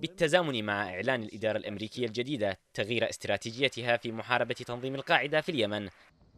بالتزامن مع إعلان الإدارة الأمريكية الجديدة تغيير استراتيجيتها في محاربة تنظيم القاعدة في اليمن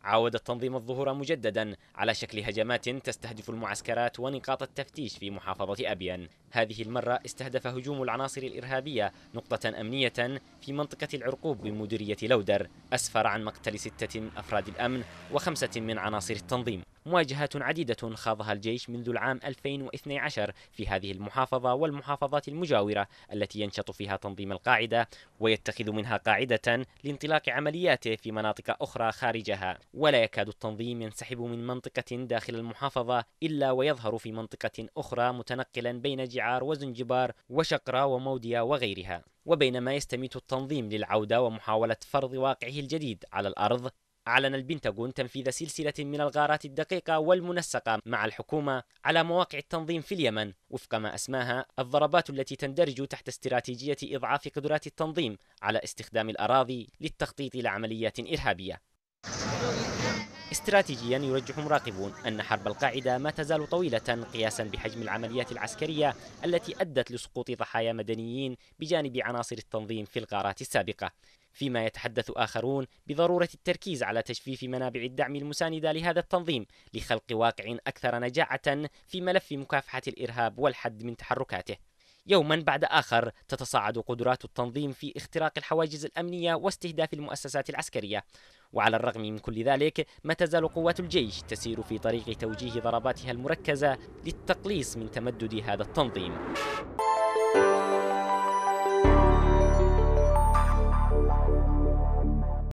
عاود التنظيم الظهور مجددا على شكل هجمات تستهدف المعسكرات ونقاط التفتيش في محافظة أبيان هذه المرة استهدف هجوم العناصر الإرهابية نقطة أمنية في منطقة العرقوب بمديرية لودر أسفر عن مقتل ستة من أفراد الأمن وخمسة من عناصر التنظيم مواجهات عديدة خاضها الجيش منذ العام 2012 في هذه المحافظة والمحافظات المجاورة التي ينشط فيها تنظيم القاعدة ويتخذ منها قاعدة لانطلاق عملياته في مناطق أخرى خارجها ولا يكاد التنظيم ينسحب من منطقة داخل المحافظة إلا ويظهر في منطقة أخرى متنقلا بين جعار وزنجبار وشقرة وموديا وغيرها وبينما يستميت التنظيم للعودة ومحاولة فرض واقعه الجديد على الأرض أعلن البنتاغون تنفيذ سلسلة من الغارات الدقيقة والمنسقة مع الحكومة على مواقع التنظيم في اليمن وفق ما أسماها الضربات التي تندرج تحت استراتيجية إضعاف قدرات التنظيم على استخدام الأراضي للتخطيط لعمليات إرهابية استراتيجيا يرجح مراقبون أن حرب القاعدة ما تزال طويلة قياسا بحجم العمليات العسكرية التي أدت لسقوط ضحايا مدنيين بجانب عناصر التنظيم في الغارات السابقة فيما يتحدث آخرون بضرورة التركيز على تجفيف منابع الدعم المساندة لهذا التنظيم لخلق واقع أكثر نجاعة في ملف مكافحة الإرهاب والحد من تحركاته يوما بعد آخر تتصاعد قدرات التنظيم في اختراق الحواجز الأمنية واستهداف المؤسسات العسكرية وعلى الرغم من كل ذلك ما تزال قوات الجيش تسير في طريق توجيه ضرباتها المركزة للتقليص من تمدد هذا التنظيم